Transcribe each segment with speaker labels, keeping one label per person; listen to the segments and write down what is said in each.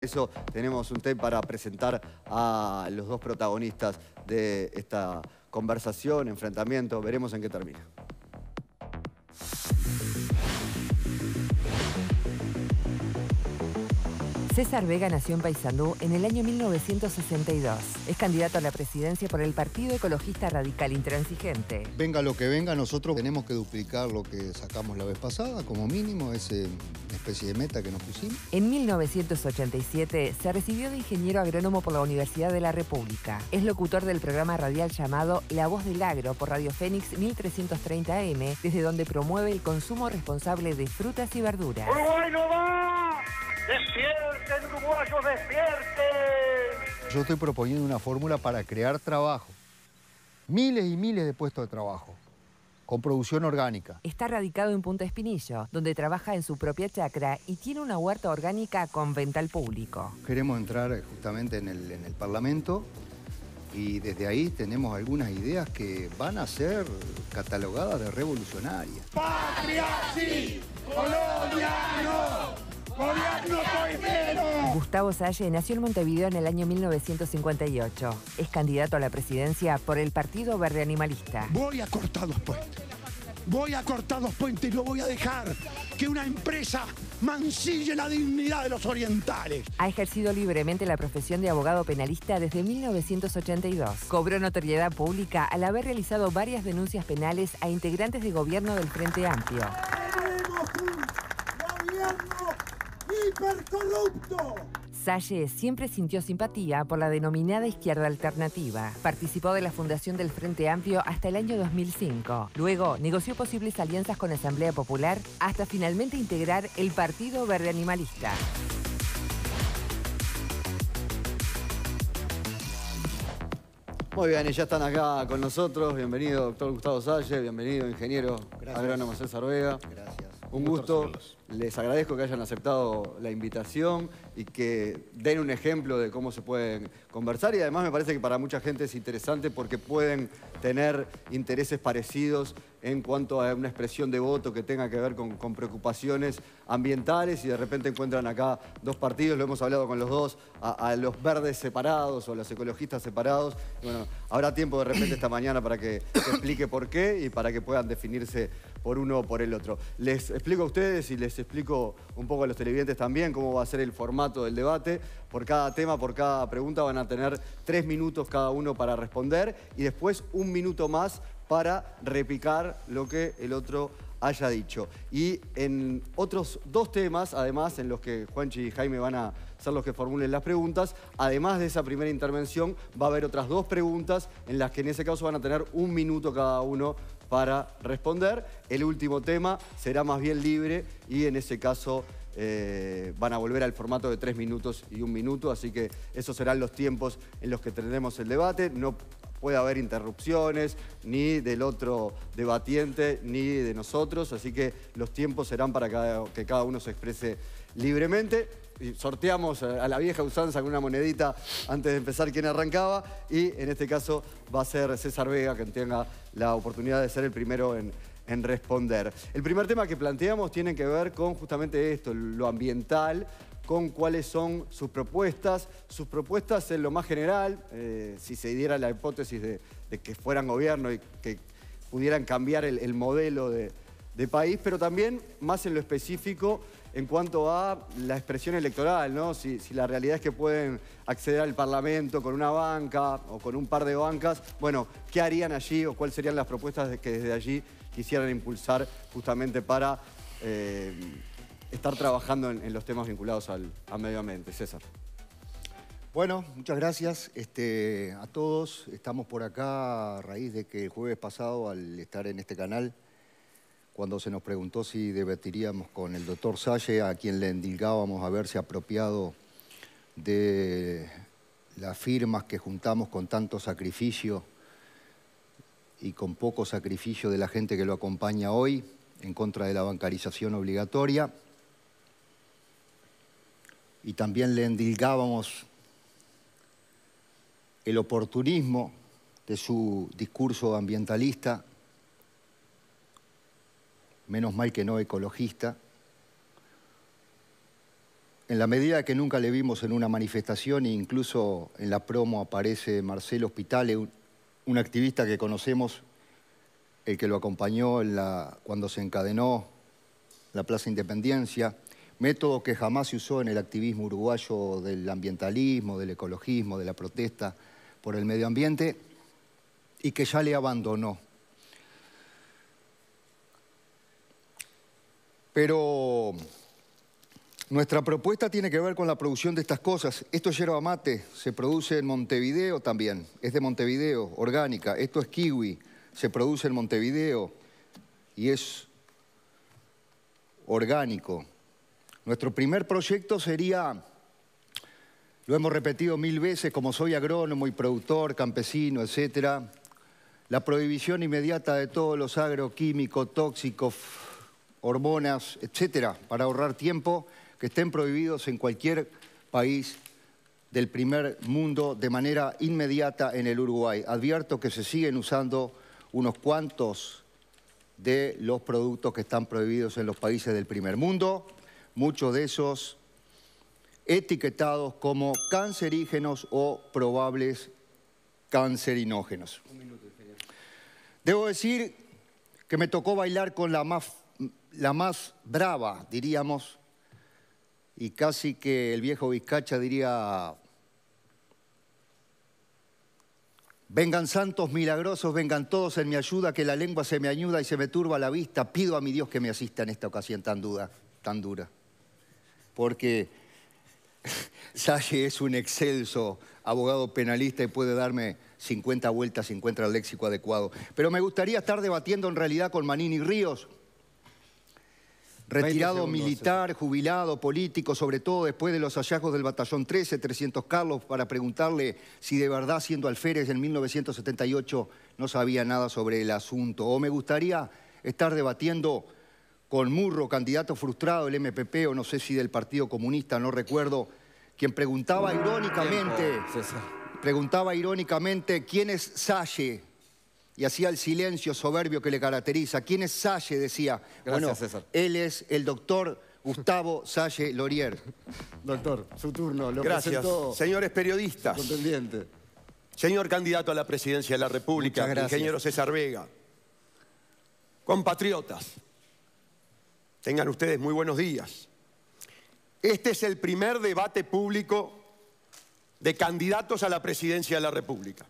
Speaker 1: eso tenemos un tema para presentar a los dos protagonistas de esta conversación, enfrentamiento. Veremos en qué termina.
Speaker 2: César Vega nació en Paysandú en el año 1962. Es candidato a la presidencia por el Partido Ecologista Radical Intransigente.
Speaker 3: Venga lo que venga, nosotros tenemos que duplicar lo que sacamos
Speaker 2: la vez pasada, como mínimo, esa especie de meta que nos pusimos. En 1987 se recibió de ingeniero agrónomo por la Universidad de la República. Es locutor del programa radial llamado La Voz del Agro por Radio Fénix 1330 AM, desde donde promueve el consumo responsable de frutas y verduras.
Speaker 3: ¡Uruguay no va! ¡Despierten, uruguayos, despierten! Yo estoy proponiendo una fórmula para crear trabajo.
Speaker 2: Miles y miles de puestos de trabajo con producción orgánica. Está radicado en Punta Espinillo, donde trabaja en su propia chacra y tiene una huerta orgánica con venta al público.
Speaker 3: Queremos entrar justamente en el, en el Parlamento y desde ahí tenemos algunas ideas que van a ser catalogadas de revolucionarias. ¡Patria
Speaker 4: sí!
Speaker 1: Colombia
Speaker 4: Gustavo
Speaker 2: Salle nació en Montevideo en el año 1958. Es candidato a la presidencia por el Partido Verde Animalista. Voy a cortar dos puentes.
Speaker 4: Voy a cortar dos puentes y no voy a dejar que una empresa
Speaker 2: mancille la dignidad de los orientales. Ha ejercido libremente la profesión de abogado penalista desde 1982. Cobró notoriedad pública al haber realizado varias denuncias penales a integrantes de gobierno del Frente Amplio.
Speaker 4: ¡Hipercorrupto!
Speaker 2: siempre sintió simpatía por la denominada izquierda alternativa. Participó de la fundación del Frente Amplio hasta el año 2005. Luego negoció posibles alianzas con Asamblea Popular hasta finalmente integrar el Partido Verde Animalista.
Speaker 1: Muy bien, ya están acá con nosotros. Bienvenido, doctor Gustavo Salle. Bienvenido, ingeniero Gracias. agrónomo César Gracias. Un gusto, les agradezco que hayan aceptado la invitación y que den un ejemplo de cómo se pueden conversar y además me parece que para mucha gente es interesante porque pueden tener intereses parecidos en cuanto a una expresión de voto que tenga que ver con, preocupaciones ambientales y de repente encuentran acá dos partidos, lo hemos hablado con los dos, a, los verdes separados o a los ecologistas separados. bueno, habrá tiempo de repente esta mañana para que explique por qué y para que puedan definirse por uno o por el otro. Les explico a ustedes y les explico un poco a los televidentes también cómo va a ser el formato del debate. Por cada tema, por cada pregunta van a tener tres minutos cada uno para responder y después un minuto más para repicar lo que el otro haya dicho. Y en otros dos temas, además, en los que Juanchi y Jaime van a ser los que formulen las preguntas, además de esa primera intervención, va a haber otras dos preguntas en las que en ese caso van a tener un minuto cada uno para responder. El último tema será más bien libre y en ese caso eh, van a volver al formato de tres minutos y un minuto, así que esos serán los tiempos en los que tendremos el debate. No puede haber interrupciones, ni del otro debatiente, ni de nosotros, así que los tiempos serán para que cada uno se exprese libremente. sorteamos a la vieja usanza con una monedita antes de empezar quien arrancaba y en este caso va a ser César Vega quien tenga la oportunidad de ser el primero en, en responder. El primer tema que planteamos tiene que ver con justamente esto, lo ambiental, con cuáles son sus propuestas. Sus propuestas en lo más general, eh, si se diera la hipótesis de, que fueran gobierno y que pudieran cambiar el, modelo de, país, pero también más en lo específico en cuanto a la expresión electoral, ¿no? Si, la realidad es que pueden acceder al Parlamento con una banca o con un par de bancas, bueno, ¿qué harían allí o cuáles serían las propuestas que desde allí quisieran impulsar justamente para eh, estar trabajando en, los temas vinculados al, medio ambiente. César.
Speaker 3: Bueno, muchas gracias este, a todos. Estamos por acá a raíz de que el jueves pasado, al estar en este canal, cuando se nos preguntó si debatiríamos con el doctor Salle, a quien le endilgábamos haberse apropiado de las firmas que juntamos con tanto sacrificio y con poco sacrificio de la gente que lo acompaña hoy en contra de la bancarización obligatoria y también le endilgábamos el oportunismo de su discurso ambientalista, menos mal que no ecologista, en la medida que nunca le vimos en una manifestación e incluso en la promo aparece Marcelo Hospitale, un, activista que conocemos, el que lo acompañó cuando se encadenó la Plaza Independencia, método que jamás se usó en el activismo uruguayo del ambientalismo, del ecologismo, de la protesta por el medio ambiente y que ya le abandonó. Pero nuestra propuesta tiene que ver con la producción de estas cosas. Esto es yerba mate, se produce en Montevideo también, es de Montevideo, orgánica. Esto es kiwi, se produce en Montevideo y es orgánico. Nuestro primer proyecto sería, lo hemos repetido mil veces, como soy agrónomo y productor, campesino, etcétera, la prohibición inmediata de todos los agroquímicos, tóxicos, hormonas, etcétera, para ahorrar tiempo, que estén prohibidos en cualquier país del primer mundo de manera inmediata en el Uruguay. Advierto que se siguen usando unos cuantos de los productos que están prohibidos en los países del primer mundo muchos de esos etiquetados como cancerígenos o probables cancerinógenos. Debo decir que me tocó bailar con la más, la más brava, diríamos, y casi que el viejo Vizcacha diría, vengan santos milagrosos, vengan todos en mi ayuda, que la lengua se me añuda y se me turba la vista, pido a mi Dios que me asista en esta ocasión tan, dura. tan dura porque Salle es un excelso abogado penalista y puede darme 50 vueltas si encuentra el léxico adecuado. Pero me gustaría estar debatiendo en realidad con Manini Ríos, retirado militar, jubilado, político, sobre todo después de los hallazgos del batallón 13, 300 Carlos, para preguntarle si de verdad siendo alférez en 1978 no sabía nada sobre el asunto. O me gustaría estar debatiendo con Murro, candidato frustrado del MPP o no sé si del Partido Comunista, no recuerdo, quien preguntaba irónicamente, preguntaba irónicamente quién es Salle y hacía el silencio soberbio que le caracteriza. ¿Quién es Salle? Decía. bueno, él es el doctor Gustavo Salle Lorier. Doctor, su turno. Gracias.
Speaker 4: Señores periodistas. Contendiente. Señor candidato a la presidencia de la República, ingeniero César Vega. Compatriotas. Tengan ustedes muy buenos días. Este es el primer debate público de candidatos a la presidencia de la República.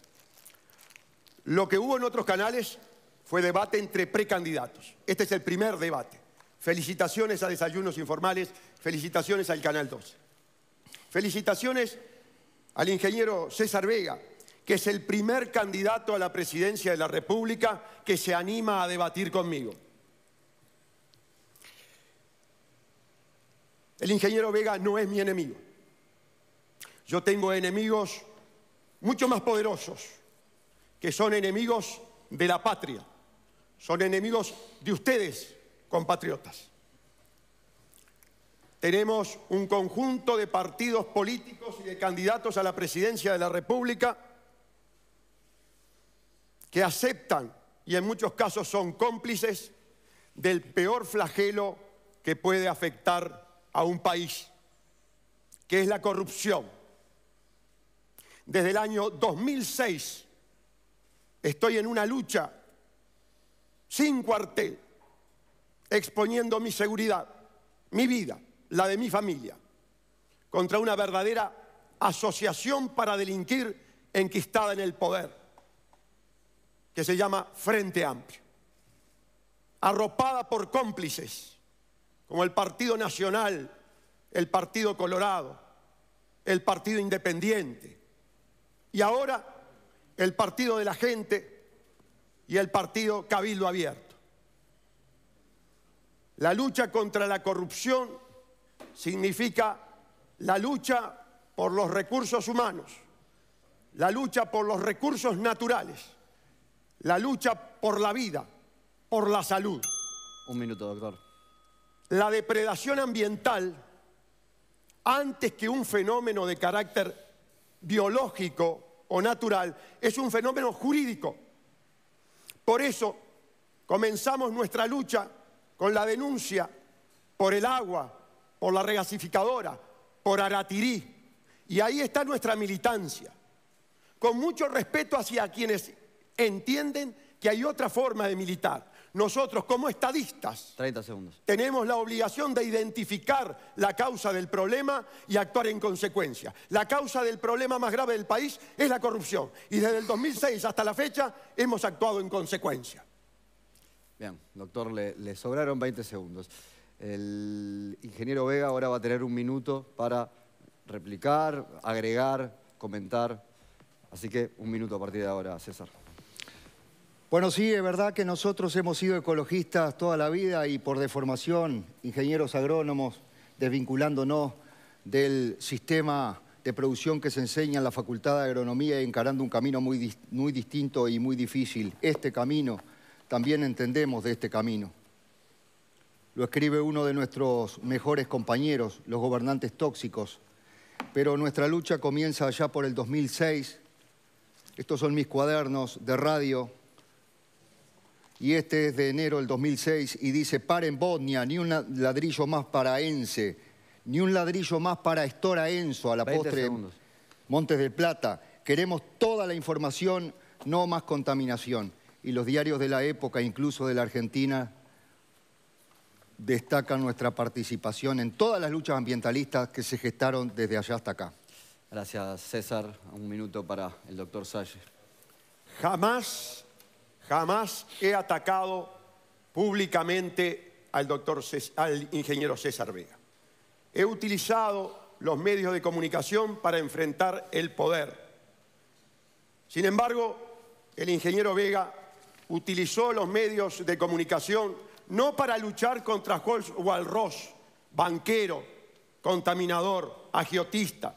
Speaker 4: Lo que hubo en otros canales fue debate entre precandidatos. Este es el primer debate. Felicitaciones a Desayunos Informales, felicitaciones al Canal 12. Felicitaciones al ingeniero César Vega, que es el primer candidato a la presidencia de la República que se anima a debatir conmigo. El ingeniero Vega no es mi enemigo. Yo tengo enemigos mucho más poderosos, que son enemigos de la patria, son enemigos de ustedes, compatriotas. Tenemos un conjunto de partidos políticos y de candidatos a la presidencia de la República que aceptan y en muchos casos son cómplices del peor flagelo que puede afectar a un país, que es la corrupción. Desde el año 2006 estoy en una lucha sin cuartel, exponiendo mi seguridad, mi vida, la de mi familia, contra una verdadera asociación para delinquir enquistada en el poder, que se llama Frente Amplio, arropada por cómplices como el Partido Nacional, el Partido Colorado, el Partido Independiente y ahora el Partido de la Gente y el Partido Cabildo Abierto. La lucha contra la corrupción significa la lucha por los recursos humanos, la lucha por los recursos naturales, la lucha por la vida, por la salud. Un minuto, doctor la depredación ambiental, antes que un fenómeno de carácter biológico o natural, es un fenómeno jurídico. Por eso comenzamos nuestra lucha con la denuncia por el agua, por la regasificadora, por Aratirí. Y ahí está nuestra militancia. Con mucho respeto hacia quienes entienden que hay otra forma de militar nosotros como estadistas tenemos la obligación de identificar la causa del problema y actuar en consecuencia. La causa del problema más grave del país es la corrupción y desde el 2006 hasta la fecha hemos actuado en consecuencia.
Speaker 1: Bien, doctor, le sobraron 20 segundos. El ingeniero Vega ahora va a tener un minuto para replicar, agregar, comentar. Así que un minuto a partir de ahora, César.
Speaker 3: Bueno, sí, es verdad que nosotros hemos sido ecologistas toda la vida y por deformación, ingenieros agrónomos, desvinculándonos del sistema de producción que se enseña en la Facultad de Agronomía y encarando un camino muy, muy distinto y muy difícil. Este camino, también entendemos de este camino. Lo escribe uno de nuestros mejores compañeros, los gobernantes tóxicos. Pero nuestra lucha comienza allá por el 2006. Estos son mis cuadernos de radio y este es de enero del 2006 y dice, paren Bosnia, ni un ladrillo más para Ense, ni un ladrillo más para Estora Enso, a la postre Montes del Plata. Queremos toda la información, no más contaminación. Y los diarios de la época, incluso de la Argentina, destacan nuestra participación en todas las luchas ambientalistas que se gestaron desde allá hasta acá.
Speaker 4: Gracias, César. Un minuto para el doctor Salle. Jamás Jamás he atacado públicamente al, ingeniero César Vega. He utilizado los medios de comunicación para enfrentar el poder. Sin embargo, el ingeniero Vega utilizó los medios de comunicación no para luchar contra Holz Walross, banquero, contaminador, agiotista,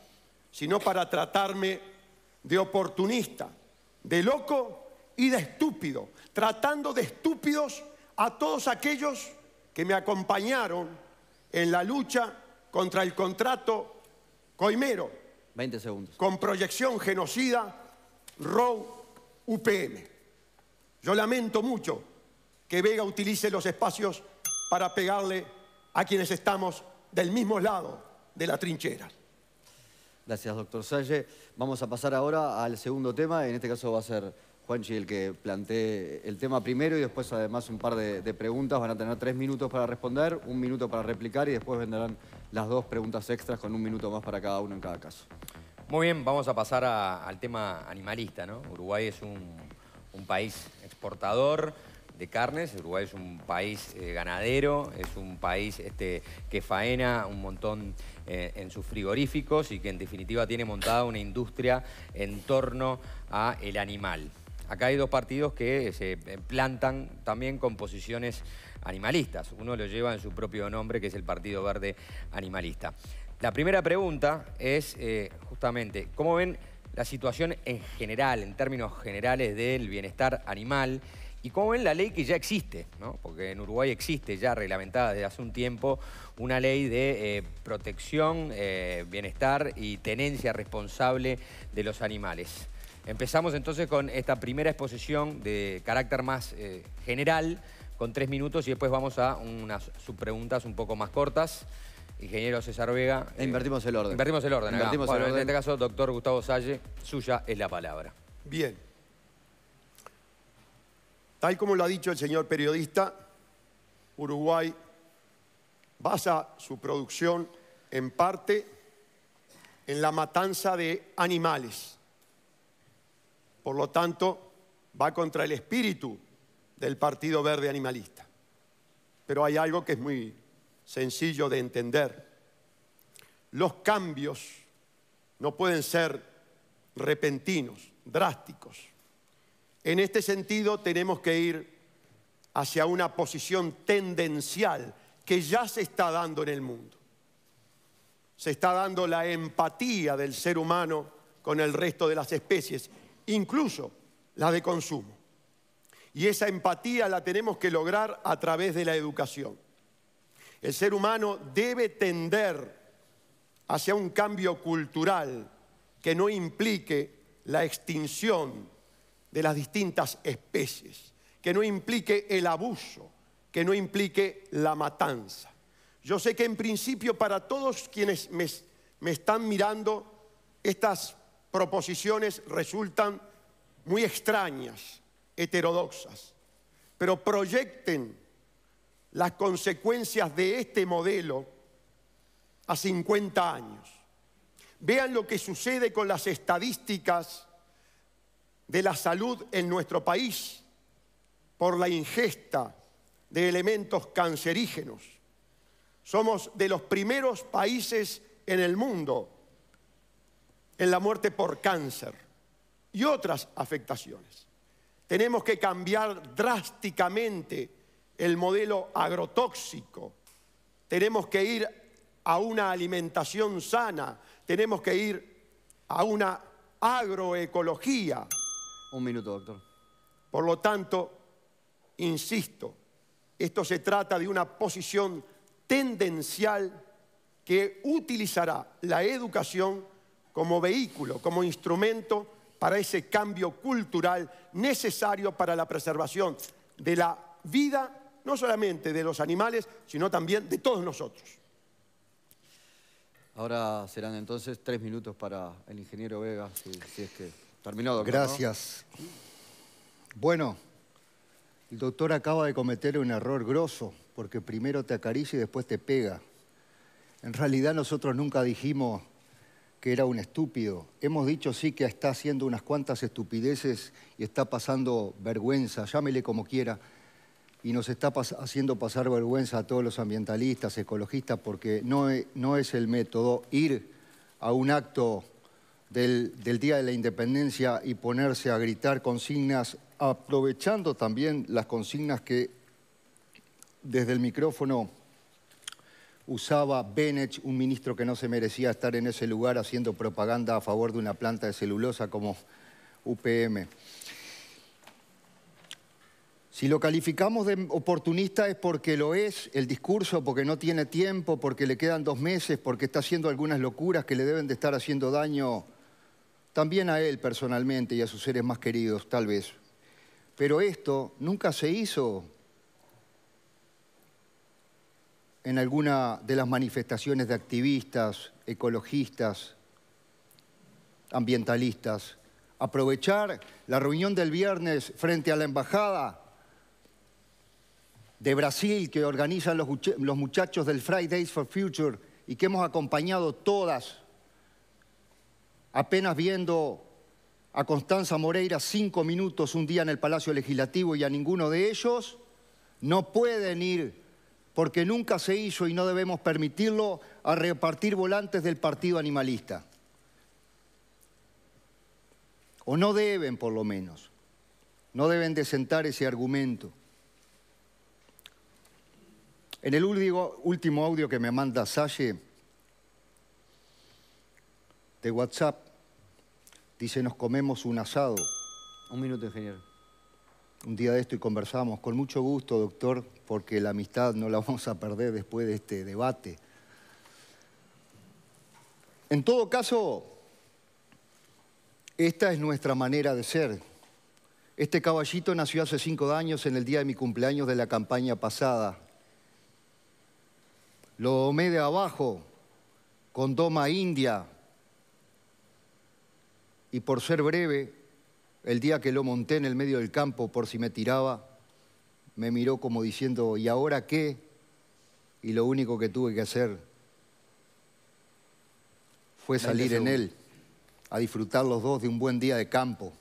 Speaker 4: sino para tratarme de oportunista, de loco y de estúpido, tratando de estúpidos a todos aquellos que me acompañaron en la lucha contra el contrato coimero. 20 segundos. Con proyección genocida, ROW UPM. Yo lamento mucho que Vega utilice los espacios para pegarle a quienes estamos del mismo lado de la trinchera. Gracias,
Speaker 1: doctor Salle. Vamos a pasar ahora al segundo tema. En este caso va a ser Juanchi el que plantee el tema primero y después además un par de, preguntas. Van a tener tres minutos para responder, un minuto para replicar y después vendrán las dos preguntas extras con un minuto más para cada uno en cada caso.
Speaker 5: Muy bien, vamos a pasar al tema animalista. ¿no? Uruguay es un, país exportador de carnes, Uruguay es un país eh, ganadero, es un país este, que faena un montón eh, en sus frigoríficos y que en definitiva tiene montada una industria en torno al animal acá hay dos partidos que se eh, plantan también con posiciones animalistas. Uno lo lleva en su propio nombre, que es el Partido Verde Animalista. La primera pregunta es eh, justamente, ¿cómo ven la situación en general, en términos generales del bienestar animal? ¿Y cómo ven la ley que ya existe? Porque en Uruguay existe ya reglamentada desde hace un tiempo una ley de eh, protección, bienestar y tenencia responsable de los animales. Empezamos entonces con esta primera exposición de carácter más eh, general, con tres minutos, y después vamos a unas subpreguntas un poco más cortas. Ingeniero César Vega. Eh, invertimos el orden. Invertimos el orden. orden. En este caso, doctor Gustavo Salle, suya es la palabra.
Speaker 4: Bien. Tal como lo ha dicho el señor periodista, Uruguay basa su producción en parte en la matanza de animales por lo tanto, va contra el espíritu del Partido Verde Animalista. Pero hay algo que es muy sencillo de entender. Los cambios no pueden ser repentinos, drásticos. En este sentido tenemos que ir hacia una posición tendencial que ya se está dando en el mundo. Se está dando la empatía del ser humano con el resto de las especies incluso la de consumo. Y esa empatía la tenemos que lograr a través de la educación. El ser humano debe tender hacia un cambio cultural que no implique la extinción de las distintas especies, que no implique el abuso, que no implique la matanza. Yo sé que en principio para todos quienes me, me están mirando, estas proposiciones resultan muy extrañas, heterodoxas, pero proyecten las consecuencias de este modelo a 50 años. Vean lo que sucede con las estadísticas de la salud en nuestro país por la ingesta de elementos cancerígenos. Somos de los primeros países en el mundo en la muerte por cáncer y otras afectaciones. Tenemos que cambiar drásticamente el modelo agrotóxico. Tenemos que ir a una alimentación sana. Tenemos que ir a una agroecología. Un minuto, doctor. Por lo tanto, insisto, esto se trata de una posición tendencial que utilizará la educación como vehículo, como instrumento para ese cambio cultural necesario para la preservación de la vida, no solamente de los animales, sino también de todos nosotros.
Speaker 1: Ahora serán entonces tres minutos para el ingeniero Vega, si, es que terminó. Doctor, Gracias.
Speaker 3: Bueno, el doctor acaba de cometer un error grosso, porque primero te acaricia y después te pega. En realidad nosotros nunca dijimos que era un estúpido. Hemos dicho sí que está haciendo unas cuantas estupideces y está pasando vergüenza, llámele como quiera, y nos está haciendo pasar vergüenza a todos los ambientalistas, ecologistas, porque no, e, no es el método ir a un acto del, del, Día de la Independencia y ponerse a gritar consignas, aprovechando también las consignas que desde el micrófono usaba Benech, un ministro que no se merecía estar en ese lugar haciendo propaganda a favor de una planta de celulosa como UPM. Si lo calificamos de oportunista es porque lo es el discurso, porque no tiene tiempo, porque le quedan dos meses, porque está haciendo algunas locuras que le deben de estar haciendo daño también a él personalmente y a sus seres más queridos, tal vez. Pero esto nunca se hizo en alguna de las manifestaciones de activistas, ecologistas, ambientalistas, aprovechar la reunión del viernes frente a la embajada de Brasil que organizan los, muchachos del Fridays for Future y que hemos acompañado todas, apenas viendo a Constanza Moreira cinco minutos un día en el Palacio Legislativo y a ninguno de ellos, no pueden ir porque nunca se hizo y no debemos permitirlo a repartir volantes del partido animalista. O no deben, por lo menos. No deben de ese argumento. En el último audio que me manda Salle de WhatsApp, dice, nos comemos un asado. Un minuto, ingeniero un día de esto y conversamos. Con mucho gusto, doctor, porque la amistad no la vamos a perder después de este debate. En todo caso, esta es nuestra manera de ser. Este caballito nació hace cinco años en el día de mi cumpleaños de la campaña pasada. Lo domé de abajo con doma india y por ser breve, el día que lo monté en el medio del campo por si me tiraba, me miró como diciendo, ¿y ahora qué? Y lo único que tuve que hacer fue salir en él a disfrutar los dos de un buen día de campo.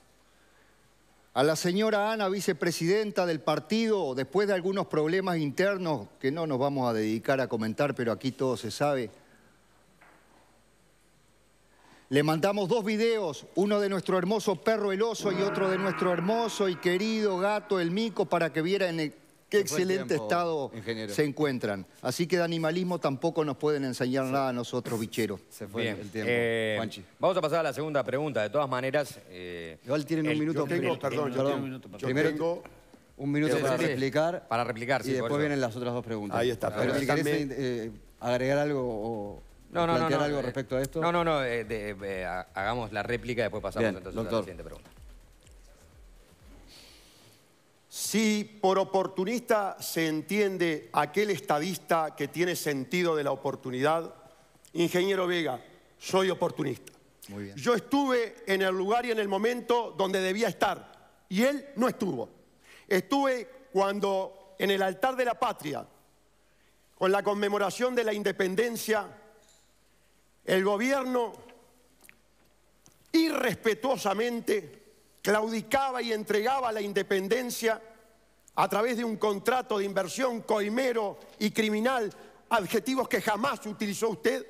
Speaker 3: A la señora Ana, vicepresidenta del partido, después de algunos problemas internos que no nos vamos a dedicar a comentar, pero aquí todo se sabe, le mandamos dos videos, uno de nuestro hermoso perro el oso y otro de nuestro hermoso y querido gato el mico para que vieran en qué excelente estado se encuentran. Así que de animalismo tampoco nos pueden enseñar nada a nosotros, bicheros. Se fue el tiempo,
Speaker 5: eh, Vamos a pasar a la segunda pregunta. De todas maneras... Eh, Igual tienen un minuto. perdón, Primero, un
Speaker 1: minuto para replicar. Para replicar, sí. Y después vienen las otras dos preguntas. Ahí está. Pero si eh, agregar algo o no, no, no, algo eh, respecto a esto? No, no,
Speaker 5: no. Eh, eh, hagamos la réplica y después pasamos entonces a la siguiente pregunta.
Speaker 4: Si por oportunista se entiende aquel estadista que tiene sentido de la oportunidad, ingeniero Vega, soy oportunista. Yo estuve en el lugar y en el momento donde debía estar y él no estuvo. Estuve cuando en el altar de la patria, con la conmemoración de la independencia, el gobierno irrespetuosamente claudicaba y entregaba la independencia a través de un contrato de inversión coimero y criminal, adjetivos que jamás utilizó usted,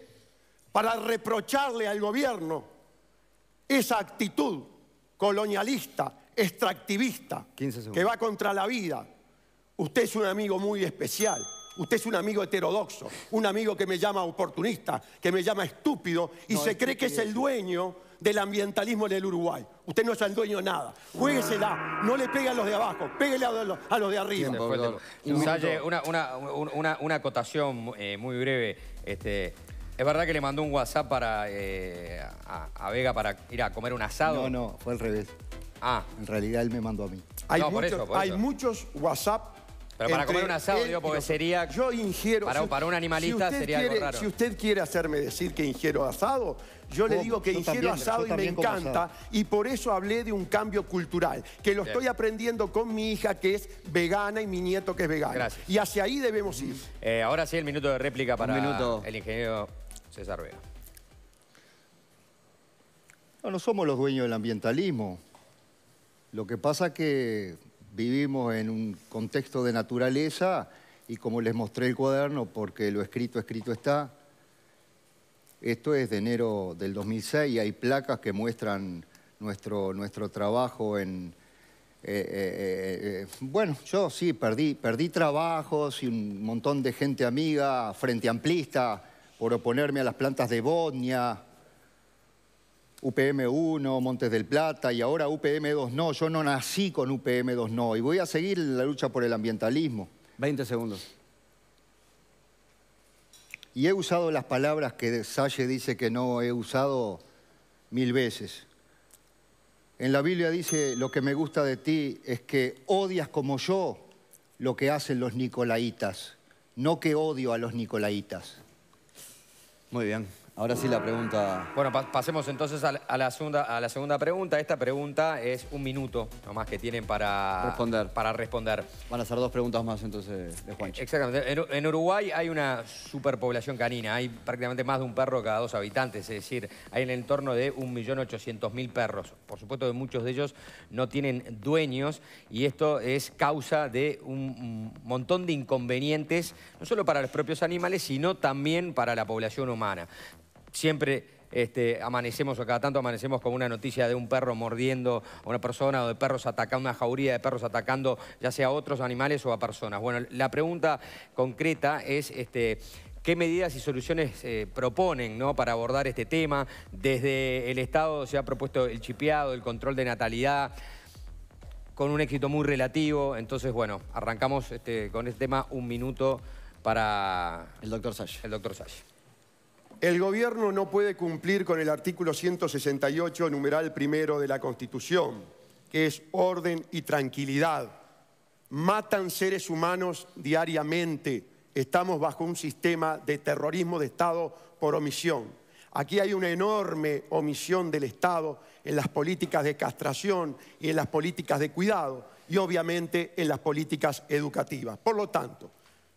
Speaker 4: para reprocharle al gobierno esa actitud colonialista, extractivista, que va contra la vida. Usted es un amigo muy especial. Usted es un amigo heterodoxo, un amigo que me llama oportunista, que me llama estúpido y se cree que es el dueño del ambientalismo en el Uruguay. Usted no es el dueño de nada. Jueguesela, no le pegue a los de abajo, pégale a los, de arriba. una, acotación
Speaker 5: eh, muy breve. Este, ¿Es verdad que le mandó un WhatsApp para, eh, a, Vega para ir a comer un asado? No, no,
Speaker 3: fue al revés. Ah. En realidad él me mandó a mí. Hay,
Speaker 4: muchos WhatsApp pero para comer un asado, digo, porque sería... Yo ingiero... Para, un animalista sería algo raro. Si usted quiere hacerme decir que ingiero asado, yo le digo que ingiero asado y me encanta. Y por eso hablé de un cambio cultural, que lo estoy aprendiendo con mi hija que es vegana y mi nieto que es vegano. Y hacia ahí debemos ir.
Speaker 5: Eh, ahora sí, el minuto de réplica para minuto. el ingeniero César Vega.
Speaker 3: No, no somos los dueños del ambientalismo. Lo que pasa que vivimos en un contexto de naturaleza y como les mostré el cuaderno, porque lo escrito, escrito está, esto es de enero del 2006 y hay placas que muestran nuestro, nuestro trabajo en... Eh, eh, eh, bueno, yo sí, perdí, perdí trabajos y un montón de gente amiga, frente amplista, por oponerme a las plantas de Bodnia UPM1, Montes del Plata y ahora UPM2 no. Yo no nací con UPM2 no y voy a seguir la lucha por el ambientalismo. 20 segundos. Y he usado las palabras que Salle dice que no he usado mil veces. En la Biblia dice, lo que me gusta de ti es que odias como yo lo que hacen los nicolaitas, no que odio a los nicolaitas.
Speaker 1: Muy bien. Ahora sí la pregunta...
Speaker 5: Bueno, pasemos entonces a la, segunda, pregunta. Esta pregunta es un minuto nomás que tienen para responder. para responder.
Speaker 1: Van a ser dos preguntas más entonces de Juancho. E-,
Speaker 5: exactamente. En, en Uruguay hay una superpoblación canina. Hay prácticamente más de un perro cada dos habitantes. Es decir, hay en el entorno de 1.800.000 perros. Por supuesto que muchos de ellos no tienen dueños y esto es causa de un montón de inconvenientes, no solo para los propios animales, sino también para la población humana siempre este, amanecemos o cada tanto amanecemos con una noticia de un perro mordiendo a una persona o de perros atacando, una jauría de perros atacando ya sea a otros animales o a personas. Bueno, la pregunta concreta es... Este, ¿Qué medidas y soluciones eh, proponen ¿no? para abordar este tema? Desde el Estado se ha propuesto el chipeado, el control de natalidad, con un éxito muy relativo. Entonces, bueno, arrancamos este, con este tema un minuto para... El doctor Sash. El doctor
Speaker 4: el gobierno no puede cumplir con el artículo 168, numeral primero de la Constitución, que es orden y tranquilidad. Matan seres humanos diariamente. Estamos bajo un sistema de terrorismo de Estado por omisión. Aquí hay una enorme omisión del Estado en las políticas de castración y en las políticas de cuidado y obviamente en las políticas educativas. Por lo tanto,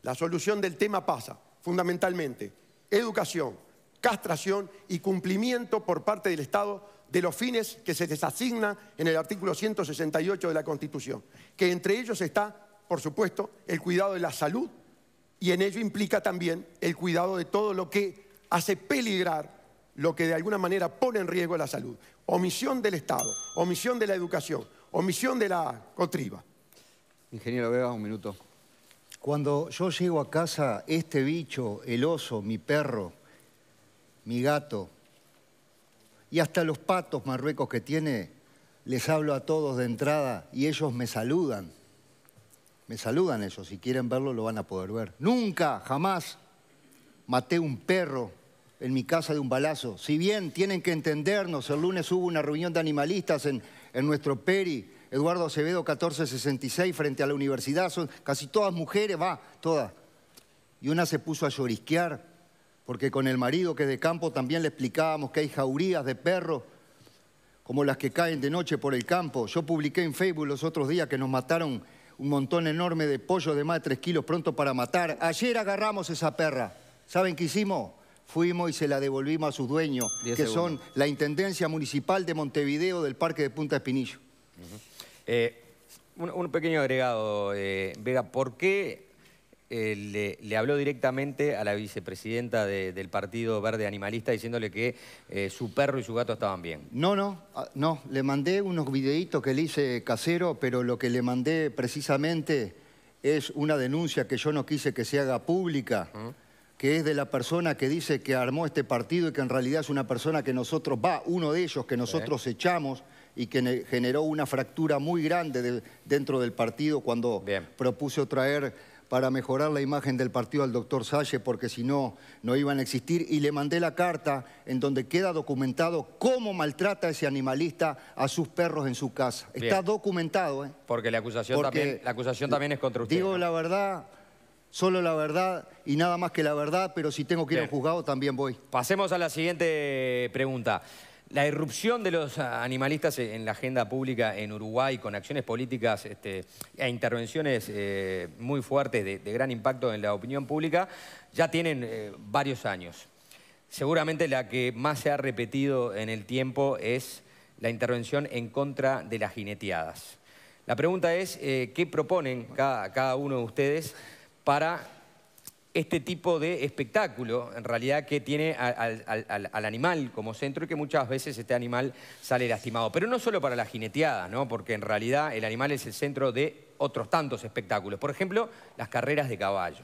Speaker 4: la solución del tema pasa fundamentalmente educación, castración y cumplimiento por parte del Estado de los fines que se les en el artículo 168 de la Constitución, que entre ellos está, por supuesto, el cuidado de la salud y en ello implica también el cuidado de todo lo que hace peligrar lo que de alguna manera pone en riesgo la salud. Omisión del Estado, omisión de la educación, omisión de la cotriba. Ingeniero Vega, un minuto. Cuando yo llego a casa, este bicho,
Speaker 3: el oso, mi perro, mi gato y hasta los patos marruecos que tiene, les hablo a todos de entrada y ellos me saludan. Me saludan ellos, si quieren verlo lo van a poder ver. Nunca, jamás maté un perro en mi casa de un balazo. Si bien tienen que entendernos, el lunes hubo una reunión de animalistas en, en nuestro peri, Eduardo Acevedo 1466 frente a la universidad, son casi todas mujeres, va, todas. Y una se puso a llorisquear porque con el marido que es de campo también le explicábamos que hay jaurías de perros como las que caen de noche por el campo. Yo publiqué en Facebook los otros días que nos mataron un montón enorme de pollos de más de tres kilos pronto para matar. Ayer agarramos esa perra. ¿Saben qué hicimos? Fuimos y se la devolvimos a sus dueños, que son la Intendencia Municipal de Montevideo del Parque de Punta Espinillo.
Speaker 5: Eh, un, pequeño agregado, eh, Vega. ¿Por qué eh, le, habló directamente a la vicepresidenta del Partido Verde Animalista diciéndole que eh, su perro y su gato estaban bien.
Speaker 3: No, no, ah, no. Le mandé unos videitos que le hice casero, pero lo que le mandé precisamente es una denuncia que yo no quise que se haga pública, que es de la persona que dice que armó este partido y que en realidad es una persona que nosotros, va, uno de ellos que nosotros echamos y que generó una fractura muy grande dentro del partido cuando propuso traer para mejorar la imagen del partido al doctor Salle, porque si no, no iban a existir. Y le mandé la carta en donde queda documentado cómo maltrata ese animalista a sus perros en su casa. Está documentado. ¿eh?
Speaker 5: Porque, la acusación,
Speaker 3: también, es contra usted. Digo la verdad, solo la verdad y nada más que la verdad, pero si tengo que ir a juzgado también voy.
Speaker 5: Pasemos a la siguiente pregunta. La irrupción de los animalistas en la agenda pública en Uruguay con acciones políticas este, e intervenciones eh, muy fuertes de, gran impacto en la opinión pública ya tienen eh, varios años. Seguramente la que más se ha repetido en el tiempo es la intervención en contra de las jineteadas. La pregunta es, eh, ¿qué proponen cada uno de ustedes para este tipo de espectáculo, en realidad, que tiene al, animal como centro y que muchas veces este animal sale lastimado. Pero no solo para la jineteada, ¿no? porque en realidad el animal es el centro de otros tantos espectáculos. Por ejemplo, las carreras de caballo.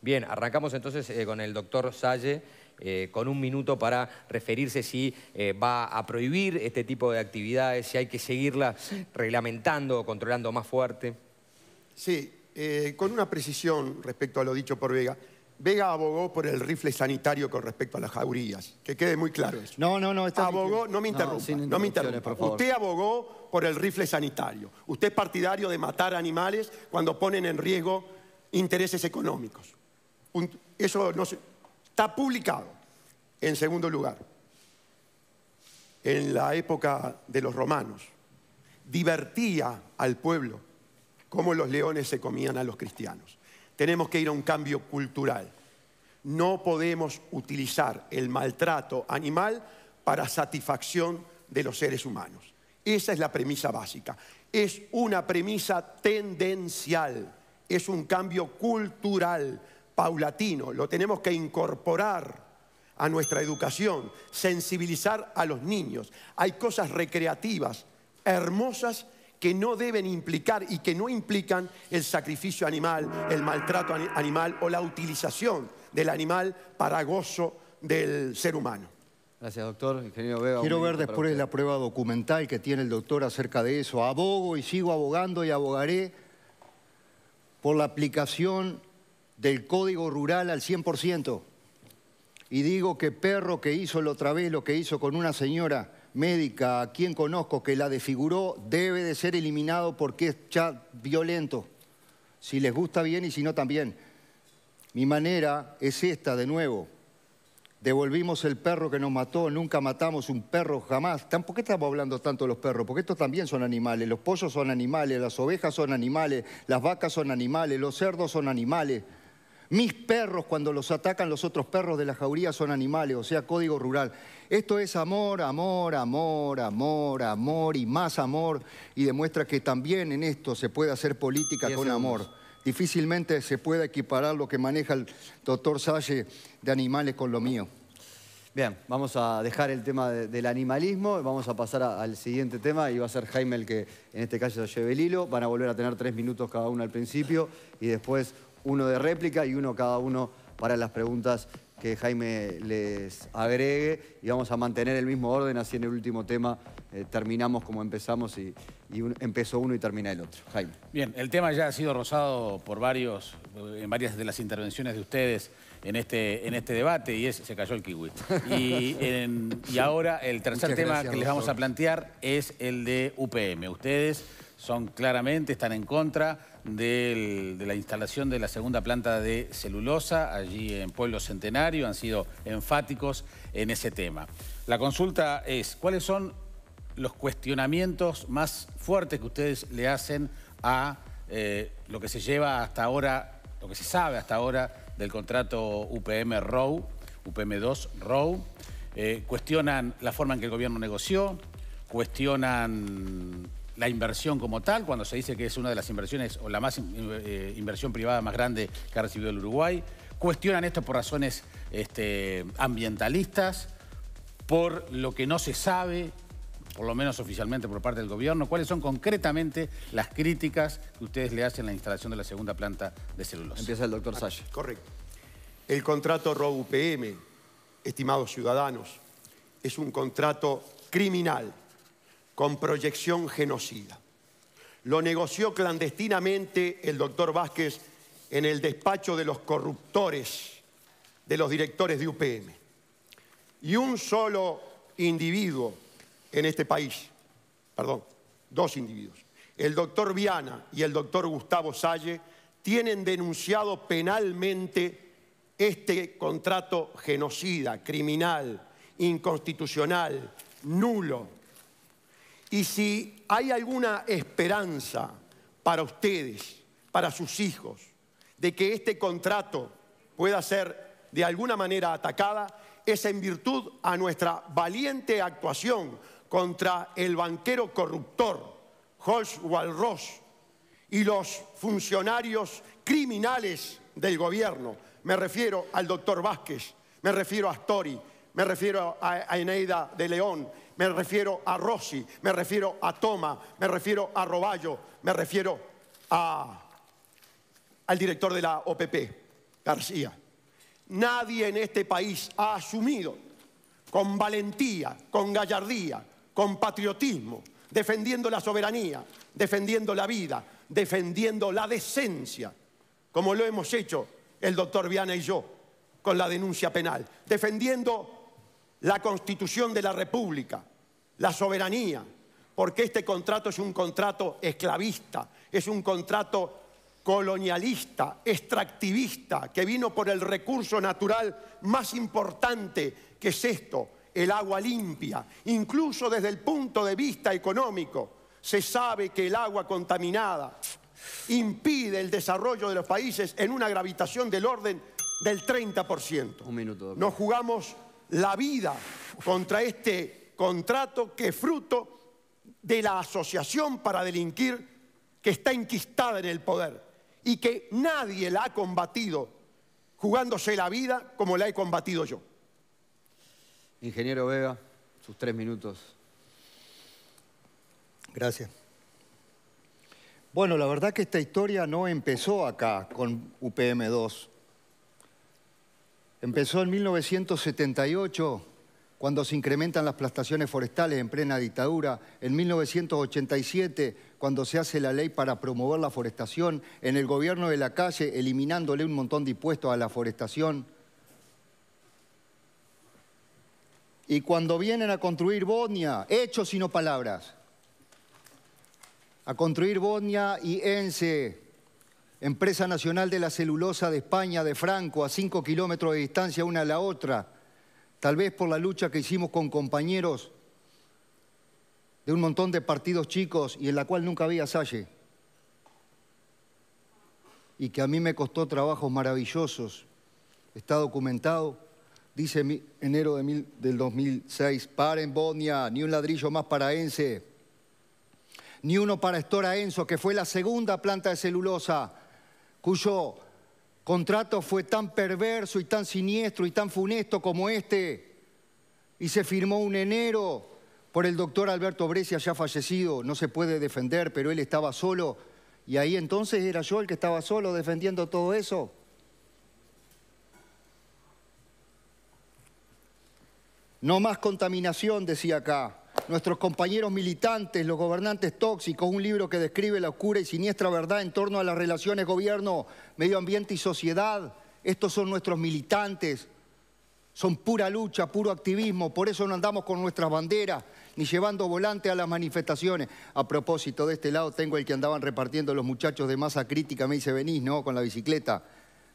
Speaker 5: Bien, arrancamos entonces eh, con el doctor Salle, eh, con un minuto para referirse si eh, va a prohibir este tipo de actividades, si hay que seguirlas reglamentando o controlando más fuerte.
Speaker 4: Sí, con una precisión respecto a lo dicho por Vega. Vega abogó por el rifle sanitario con respecto a las jaurías. Que quede muy claro eso. No, no, no. Está abogó, no me interrumpa. No, me interrumpa. Usted abogó por el rifle sanitario. Usted es partidario de matar animales cuando ponen en riesgo intereses económicos. Eso no está publicado. En segundo lugar, en la época de los romanos, divertía al pueblo cómo los leones se comían a los cristianos tenemos que ir a un cambio cultural. No podemos utilizar el maltrato animal para satisfacción de los seres humanos. Esa es la premisa básica. Es una premisa tendencial, es un cambio cultural, paulatino. Lo tenemos que incorporar a nuestra educación, sensibilizar a los niños. Hay cosas recreativas, hermosas que no deben implicar y que no implican el sacrificio animal, el maltrato animal o la utilización del animal para gozo del ser humano.
Speaker 1: Gracias, doctor. Quiero ver después la
Speaker 3: prueba documental que tiene el doctor acerca de eso. Abogo y sigo abogando y abogaré por la aplicación del Código Rural al 100%. Y digo que perro que hizo la otra vez lo que hizo con una señora médica, a quien conozco que la desfiguró, debe de ser eliminado porque es ya violento. Si les gusta bien y si no también. Mi manera es esta de nuevo. Devolvimos el perro que nos mató, nunca matamos un perro jamás. ¿Por qué estamos hablando tanto de los perros? Porque estos también son animales. Los pollos son animales, las ovejas son animales, las vacas son animales, los cerdos son animales. Mis perros, cuando los atacan los otros perros de la jauría, son animales, o sea, código rural. Esto es amor, amor, amor, amor, amor y más amor. Y demuestra que también en esto se puede hacer política con amor difícilmente se puede equiparar lo que maneja el doctor Salle de animales con lo mío.
Speaker 1: Bien, vamos a dejar el tema del animalismo, vamos a pasar al siguiente tema y va a ser Jaime el que en este caso lleve el hilo. Van a volver a tener tres minutos cada uno al principio y después uno de réplica y uno cada uno para las preguntas que Jaime les agregue y vamos a mantener el mismo orden, así en el último tema eh, terminamos como empezamos y, empezó uno y termina el otro. Jaime.
Speaker 6: Bien, el tema ya ha sido rozado por varios, en varias de las intervenciones de ustedes en este, en este debate y es, se cayó el kiwi. Y, ahora el tercer tema que les vamos a plantear es el de UPM. Ustedes son claramente, están en contra de la instalación de la segunda planta de celulosa allí en Pueblo Centenario, han sido enfáticos en ese tema. La consulta es, ¿cuáles son los cuestionamientos más fuertes que ustedes le hacen a eh, lo que se lleva hasta ahora, lo que se sabe hasta ahora del contrato UPM ROW, UPM2 ROW? Eh, cuestionan la forma en que el gobierno negoció, cuestionan la inversión como tal, cuando se dice que es una de las inversiones o la más eh, inversión privada más grande que ha recibido el Uruguay. Cuestionan esto por razones este, ambientalistas, por lo que no se sabe, por lo menos oficialmente por parte del gobierno. ¿Cuáles son concretamente las críticas que ustedes le hacen a la instalación de la segunda planta de celulosa? Empieza el doctor ah, Salle. Correcto. El contrato
Speaker 4: ROUPM, estimados ciudadanos, es un contrato criminal con proyección genocida. Lo negoció clandestinamente el doctor Vázquez en el despacho de los corruptores de los directores de UPM. Y un solo individuo en este país, perdón, dos individuos, el doctor Viana y el doctor Gustavo Salle, tienen denunciado penalmente este contrato genocida, criminal, inconstitucional, nulo, y si hay alguna esperanza para ustedes, para sus hijos, de que este contrato pueda ser de alguna manera atacada, es en virtud a nuestra valiente actuación contra el banquero corruptor, Josh Walros, y los funcionarios criminales del gobierno. Me refiero al doctor Vázquez, me refiero a Story, me refiero a Eneida de León me refiero a Rossi, me refiero a Toma, me refiero a Roballo, me refiero al director de la OPP, García. Nadie en este país ha asumido con valentía, con gallardía, con patriotismo, defendiendo la soberanía, defendiendo la vida, defendiendo la decencia, como lo hemos hecho el doctor Viana y yo con la denuncia penal, defendiendo la constitución de la República, la soberanía, porque este contrato es un contrato esclavista, es un contrato colonialista, extractivista, que vino por el recurso natural más importante que es esto, el agua limpia. Incluso desde el punto de vista económico, se sabe que el agua contaminada impide el desarrollo de los países en una gravitación del orden del 30%. Nos jugamos la vida contra este contrato que fruto de la asociación para delinquir que está inquistada en el poder y que nadie la ha combatido jugándose la vida como la he combatido yo.
Speaker 1: Ingeniero Vega, sus tres minutos.
Speaker 3: Gracias. Bueno, la verdad que esta historia no empezó acá con UPM2. Empezó en 1978 cuando se incrementan las plantaciones forestales en plena dictadura, en 1987, cuando se hace la ley para promover la forestación, en el gobierno de la calle, eliminándole un montón de impuestos a la forestación. Y cuando vienen a construir Bosnia, hechos y no palabras, a construir Bosnia y ENSE, empresa nacional de la celulosa de España, de Franco, a cinco kilómetros de distancia una a la otra, tal vez por la lucha que hicimos con compañeros de un montón de partidos chicos y en la cual nunca había Salle, y que a mí me costó trabajos maravillosos, está documentado, dice enero de del 2006, en Bosnia, ni un ladrillo más para Ense, ni uno para Estora Enzo, que fue la segunda planta de celulosa, cuyo contrato fue tan perverso y tan siniestro y tan funesto como este, y se firmó un enero por el doctor Alberto Brescia, ya fallecido, no se puede defender, pero él estaba solo, y ahí entonces era yo el que estaba solo defendiendo todo eso. No más contaminación, decía acá nuestros compañeros militantes, los gobernantes tóxicos, un libro que describe la oscura y siniestra verdad en torno a las relaciones gobierno, medio ambiente y sociedad. Estos son nuestros militantes, son pura lucha, puro activismo, por eso no andamos con nuestras banderas ni llevando volante a las manifestaciones. A propósito, de este lado tengo el que andaban repartiendo los muchachos de masa crítica, me dice, venís, ¿no? Con la bicicleta.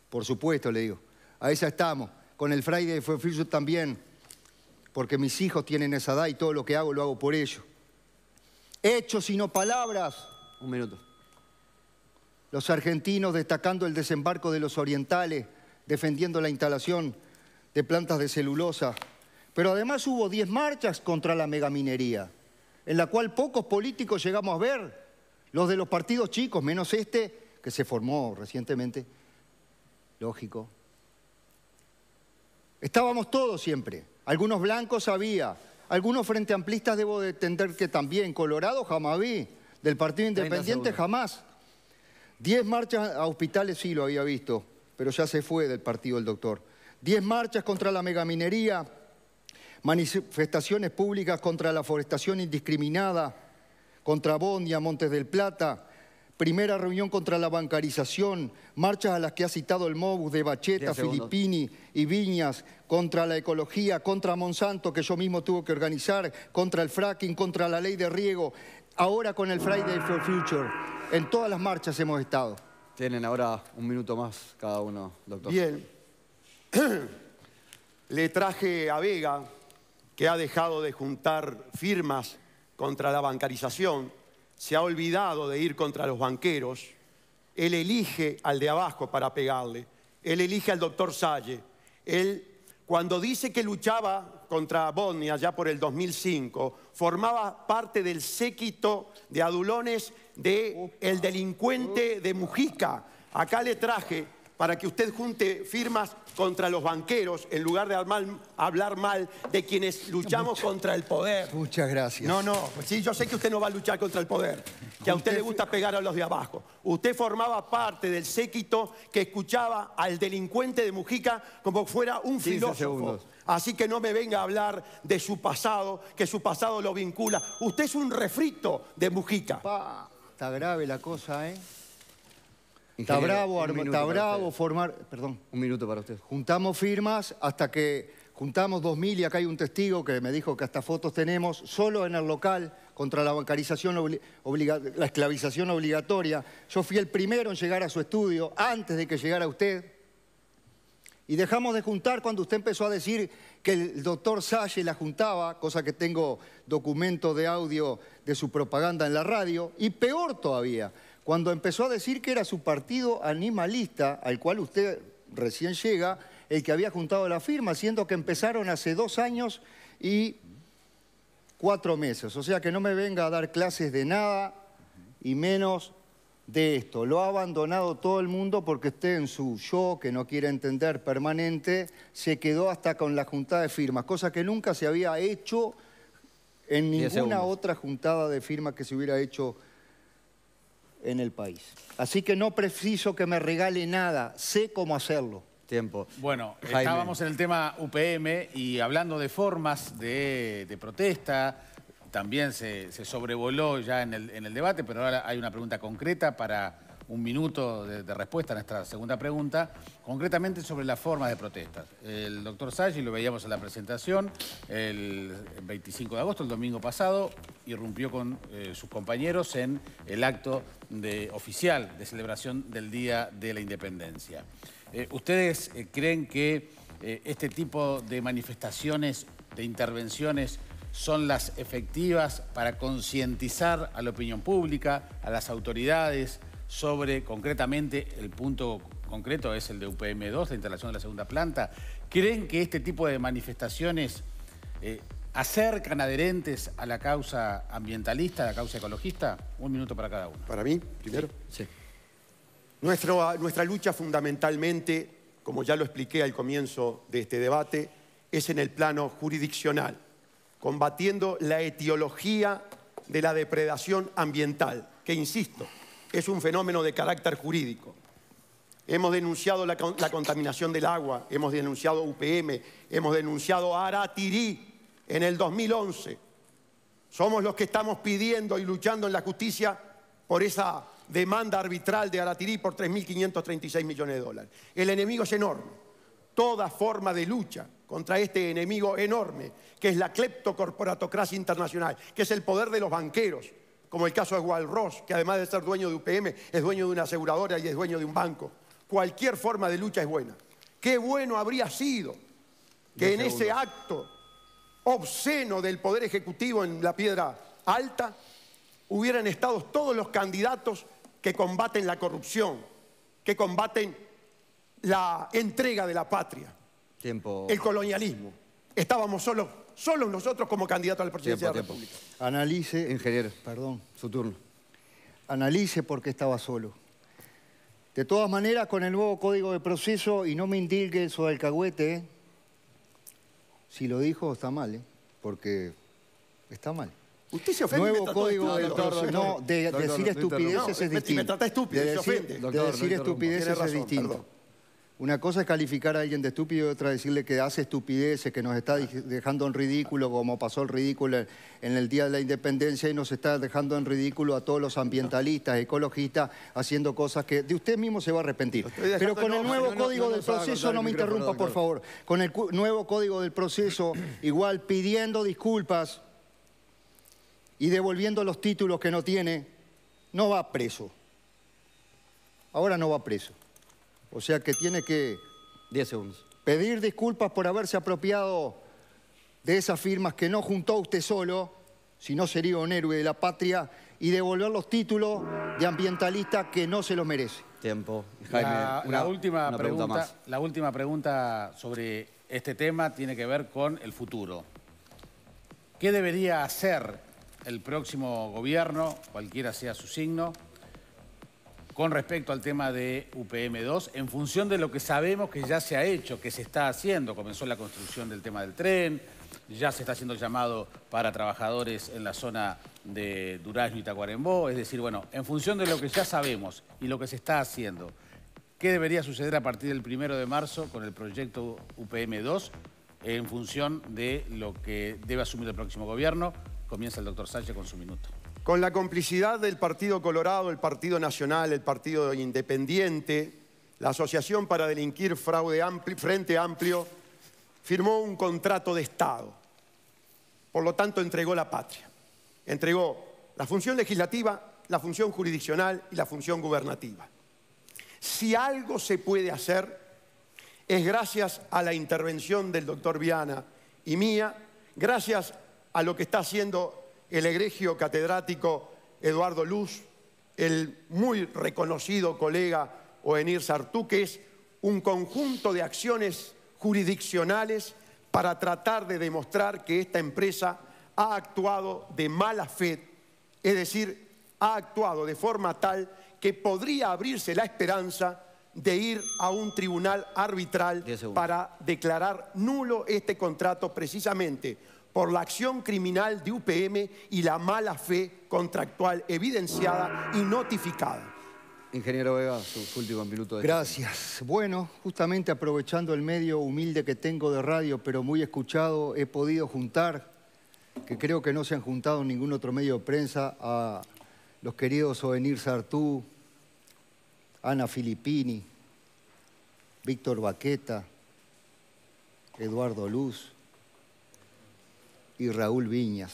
Speaker 3: Por supuesto, le digo. A esa estamos. Con el Friday fue Future también porque mis hijos tienen esa edad y todo lo que hago lo hago por ellos. Hechos y no palabras. Un minuto. Los argentinos destacando el desembarco de los orientales, defendiendo la instalación de plantas de celulosa. Pero además hubo 10 marchas contra la megaminería, en la cual pocos políticos llegamos a ver, los de los partidos chicos, menos este que se formó recientemente. Lógico. Estábamos todos siempre. Algunos blancos había, algunos frente amplistas debo de entender que también, Colorado jamás vi, del Partido Independiente jamás. Diez marchas a hospitales sí lo había visto, pero ya se fue del partido el doctor. Diez marchas contra la megaminería, manifestaciones públicas contra la forestación indiscriminada, contra a Montes del Plata, primera reunión contra la bancarización, marchas a las que ha citado el MOBUS de Bacheta, Filippini y Viñas, contra la ecología, contra Monsanto, que yo mismo tuve que organizar, contra el fracking, contra la ley de riego, ahora con el Friday for Future. En todas las marchas hemos estado. Tienen ahora un minuto más cada uno, doctor. Bien.
Speaker 4: Le traje a Vega, que ha dejado de juntar firmas contra la bancarización, se ha olvidado de ir contra los banqueros, él elige al de abajo para pegarle, él elige al doctor Salle, él cuando dice que luchaba contra Bodnia ya por el 2005, formaba parte del séquito de adulones de delincuente de Mujica. Acá le traje para que usted junte firmas contra los banqueros en lugar de hablar mal de quienes luchamos contra el poder.
Speaker 3: Muchas gracias. No,
Speaker 4: no, sí, yo sé que usted no va a luchar contra el poder, que a usted, le gusta pegar a los de abajo. Usted formaba parte del séquito que escuchaba al delincuente de Mujica como fuera un filósofo. Así que no me venga a hablar de su pasado, que su pasado lo vincula. Usted es un refrito de Mujica.
Speaker 3: está grave la cosa, ¿eh? Está bravo, bravo formar... Perdón. Un minuto para usted. Juntamos firmas hasta que juntamos 2.000 y acá hay un testigo que me dijo que hasta fotos tenemos solo en el local contra la bancarización, la esclavización obligatoria. Yo fui el primero en llegar a su estudio antes de que llegara usted. Y dejamos de juntar cuando usted empezó a decir que el doctor Salle la juntaba, cosa que tengo documento de audio de su propaganda en la radio. Y peor todavía, cuando empezó a decir que era su partido animalista, al cual usted recién llega, el que había juntado la firma, siendo que empezaron hace dos años y cuatro meses. O sea que no me venga a dar clases de nada y menos de esto. Lo ha abandonado todo el mundo porque esté en su yo, que no quiere entender permanente, se quedó hasta con la juntada de firmas, cosa que nunca se había hecho en ninguna otra juntada de firmas que se hubiera hecho en el país. Así que no preciso que me regale nada, sé cómo hacerlo.
Speaker 6: Tiempo. Bueno, estábamos en el tema UPM y hablando de formas de, protesta, también se, sobrevoló ya en el debate, pero ahora hay una pregunta concreta para un minuto de, respuesta a nuestra segunda pregunta, concretamente sobre las formas de protestas. El doctor Saggi, lo veíamos en la presentación, el 25 de agosto, el domingo pasado, irrumpió con eh, sus compañeros en el acto oficial de celebración del Día de la Independencia. Eh, ¿Ustedes eh, creen que este tipo de manifestaciones, de intervenciones, son las efectivas para concientizar a la opinión pública, a las autoridades, sobre concretamente el punto concreto es el de UPM2, la instalación de la segunda planta. ¿Creen que este tipo de manifestaciones eh, acercan adherentes a la causa ambientalista, a la causa ecologista? Un minuto para cada uno.
Speaker 4: Para mí, primero. Sí. nuestra lucha fundamentalmente, como ya lo expliqué al comienzo de este debate, es en el plano jurisdiccional, combatiendo la etiología de la depredación ambiental, que insisto, es un fenómeno de carácter jurídico. Hemos denunciado la, contaminación del agua, hemos denunciado UPM, hemos denunciado Aratirí en el 2011. Somos los que estamos pidiendo y luchando en la justicia por esa demanda arbitral de Aratirí por 3.536 millones de dólares. El enemigo es enorme. Toda forma de lucha contra este enemigo enorme, que es la cleptocorporatocracia internacional, que es el poder de los banqueros, como el caso de Walross, que además de ser dueño de UPM, es dueño de una aseguradora y es dueño de un banco. Cualquier forma de lucha es buena. Qué bueno habría sido que en ese acto obsceno del Poder Ejecutivo en la Piedra Alta hubieran estado todos los candidatos que combaten la corrupción, que combaten la entrega de la patria, el colonialismo. Estábamos solos solo nosotros como candidato a la presidencia de la República.
Speaker 3: Analice, ingeniero, perdón, su turno. Analice por qué estaba solo. De todas maneras, con el nuevo código de proceso, y no me indilgue el alcahuete, ¿eh? si lo dijo está mal, ¿eh? porque está mal. Usted se ofende. Nuevo código de proceso. No, de, decir estupideces es distinto. Me trata estúpido, de decir, ofende. decir estupideces es distinto. Una cosa es calificar a alguien de estúpido y otra decirle que hace estupideces, que nos está dejando en ridículo, como pasó el ridículo en el Día de la Independencia y nos está dejando en ridículo a todos los ambientalistas, ecologistas, haciendo cosas que de usted mismo se va a arrepentir. Pero con el nuevo código del proceso, no me interrumpa, por favor, con el nuevo código del proceso, igual pidiendo disculpas y devolviendo los títulos que no tiene, no va preso. Ahora no va preso. O sea que tiene que... Pedir disculpas por haberse apropiado de esas firmas que no juntó usted solo, si no sería un héroe de la patria, y devolver los títulos de ambientalista que no se los merece.
Speaker 6: Tiempo. Jaime, una, última la última pregunta sobre este tema tiene que ver con el futuro. ¿Qué debería hacer el próximo gobierno, cualquiera sea su signo, con respecto al tema de UPM2, en función de lo que sabemos que ya se ha hecho, que se está haciendo, comenzó la construcción del tema del tren, ya se está haciendo llamado para trabajadores en la zona de Durazno y Tacuarembó, es decir, bueno, en función de lo que ya sabemos y lo que se está haciendo, ¿qué debería suceder a partir del primero de marzo con el proyecto UPM2 en función de lo que debe asumir el próximo gobierno? Comienza el doctor Sánchez con su minuto
Speaker 4: con la complicidad del Partido Colorado, el Partido Nacional, el Partido Independiente, la Asociación para Delinquir Fraude Frente Amplio, firmó un contrato de Estado. Por lo tanto, entregó la patria. Entregó la función legislativa, la función jurisdiccional y la función gubernativa. Si algo se puede hacer, es gracias a la intervención del doctor Viana y mía, gracias a lo que está haciendo el egregio catedrático Eduardo Luz, el muy reconocido colega Oenir Sartú, que es un conjunto de acciones jurisdiccionales para tratar de demostrar que esta empresa ha actuado de mala fe, es decir, ha actuado de forma tal que podría abrirse la esperanza de ir a un tribunal arbitral para declarar nulo este contrato precisamente por la acción criminal de UPM y la mala fe contractual evidenciada y notificada. Ingeniero Vega, sus últimos minutos. Gracias.
Speaker 3: Bueno, justamente aprovechando el medio humilde que tengo de radio, pero muy escuchado, he podido juntar, que creo que no se han juntado ningún otro medio de prensa, a los queridos Ovenir Sartú, Ana Filippini, Víctor Baqueta, Eduardo Luz, y Raúl Viñas.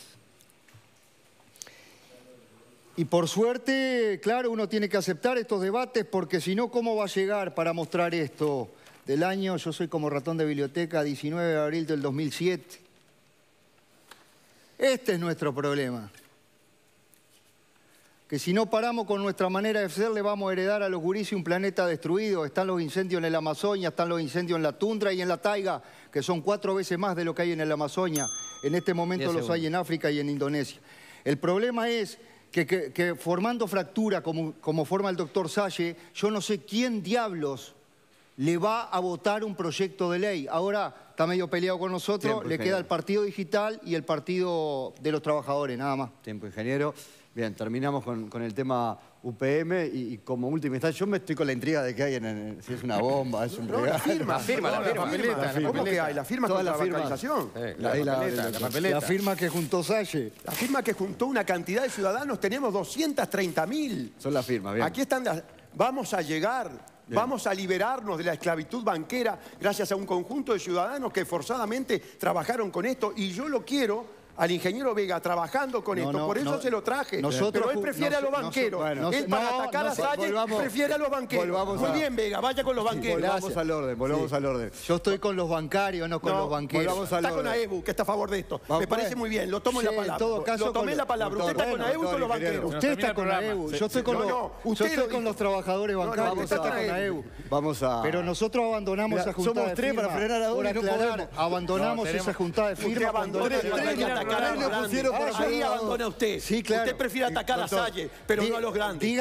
Speaker 3: Y por suerte, claro, uno tiene que aceptar estos debates porque si no, ¿cómo va a llegar para mostrar esto? Del año, yo soy como ratón de biblioteca, 19 de abril del 2007. Este es nuestro problema que si no paramos con nuestra manera de ser, le vamos a heredar a los gurises un planeta destruido. Están los incendios en el Amazonia, están los incendios en la tundra y en la taiga, que son cuatro veces más de lo que hay en el Amazonia. En este momento los hay en África y en Indonesia. El problema es que, formando fractura, como, forma el doctor Salle, yo no sé quién diablos le va a votar un proyecto de ley. Ahora está medio peleado con nosotros, le queda el Partido Digital y el Partido de los Trabajadores, nada más.
Speaker 1: Tiempo, ingeniero. Bien, terminamos con, el tema UPM y, como última instancia, yo me estoy con la intriga de que hay en, si es una bomba, es un regalo. La firma, la firma, la firma, ¿Cómo que hay? La firma de eh, la la, la, la, firma
Speaker 4: que juntó Salle. La firma que juntó una cantidad de ciudadanos, tenemos 230 mil. Son las firmas, bien. Aquí están Vamos a llegar Vamos a liberarnos de la esclavitud banquera gracias a un conjunto de ciudadanos que forzadamente trabajaron con esto y yo lo quiero al ingeniero Vega trabajando con esto. Por eso se lo traje. pero él prefiere a los banqueros. él para atacar a Salles prefiere a los banqueros. Muy bien, Vega, vaya con los banqueros. volvamos al
Speaker 3: orden, volvamos al orden. Yo estoy con los bancarios, no con los
Speaker 4: banqueros. Está con la AEBU, que está a favor de esto. Me parece muy bien, lo tomo en la palabra. lo tomé en la palabra. Usted está con AEBU y con los banqueros. Usted está con AEBU, yo estoy con los... Usted con
Speaker 3: los trabajadores bancarios, usted está con AEBU. Vamos a... Pero nosotros abandonamos esa juntada de firma Somos tres para frenar a dos abandonamos esa juntada de firma cuando... Ahí abandona
Speaker 4: usted. Usted prefiere atacar a Salle, pero no a los grandes.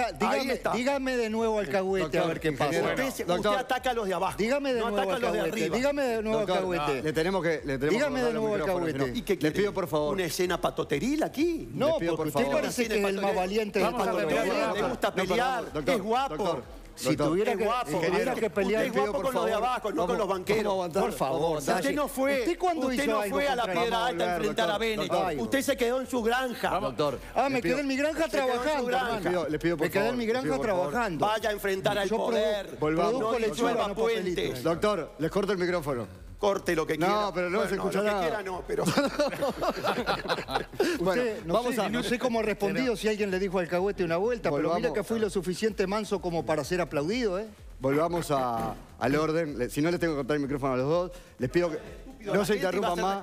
Speaker 4: dígame,
Speaker 3: de nuevo al cagüete a ver qué pasa. Usted, ataca a los de abajo. Dígame de nuevo ataca a Dígame de nuevo al ah, le
Speaker 1: tenemos que le tenemos Dígame de nuevo ¿Y que le pido por favor. Una escena patoteril aquí. No, porque
Speaker 3: usted parece que es el más valiente de Le gusta pelear, es guapo.
Speaker 4: Si tuviera que, guapo, tuviera que pelear es guapo con los de abajo, no con los banqueros. Por favor, Usted no fue, usted cuando usted no fue a la Piedra Alta a enfrentar a Bennett. Usted se quedó en su granja. Doctor. Ah, me quedé en mi granja trabajando. Le pido por Me quedé en mi granja trabajando. Vaya a enfrentar al
Speaker 1: poder. le le el puente. Doctor, les corto el micrófono corte lo que quiera. No, pero no se escucha nada. Lo que quiera
Speaker 4: no, pero... no, sé, a... no sé cómo respondido
Speaker 3: si alguien le dijo al cagüete una vuelta, pero mira que fui lo suficiente manso como para ser aplaudido, ¿eh? Volvamos al orden. Si no, les tengo que cortar el micrófono a los dos. Les pido que no se interrumpan más.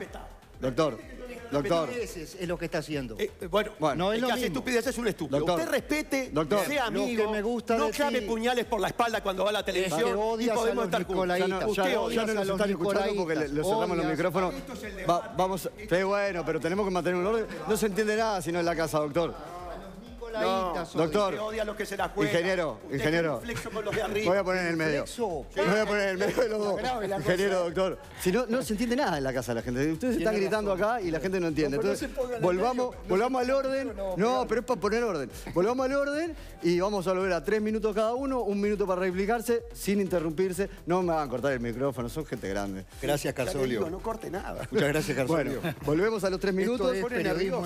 Speaker 3: Doctor. Doctor. es lo que está haciendo. Eh, eh, bueno,
Speaker 4: no es lo que hace estupidez es un estúpido. Doctor. Usted respete, Doctor. sea amigo, que me gusta no llame puñales por la espalda cuando va a la televisión y podemos estar juntos. Ya no, Usted no, ya no nos escuchando porque le, cerramos los
Speaker 1: micrófonos. vamos, bueno, pero tenemos que mantener un orden. No se entiende nada si no es la casa, doctor
Speaker 4: no, doctor. Ingeniero, ingeniero. Voy a poner en el medio. voy a poner en el medio de los dos. Ingeniero, doctor.
Speaker 1: Si no, no se entiende nada en la casa la gente. Ustedes están gritando acá y la gente no entiende. Entonces, volvamos, volvamos al orden. No, pero es para poner orden. Volvamos al orden y vamos a volver a tres minutos cada uno, un minuto para replicarse, sin interrumpirse. No me van a cortar el micrófono, son gente grande. Gracias, Carsolio. No
Speaker 4: corte nada. Muchas gracias, Carzolio. Bueno,
Speaker 1: volvemos a los tres minutos.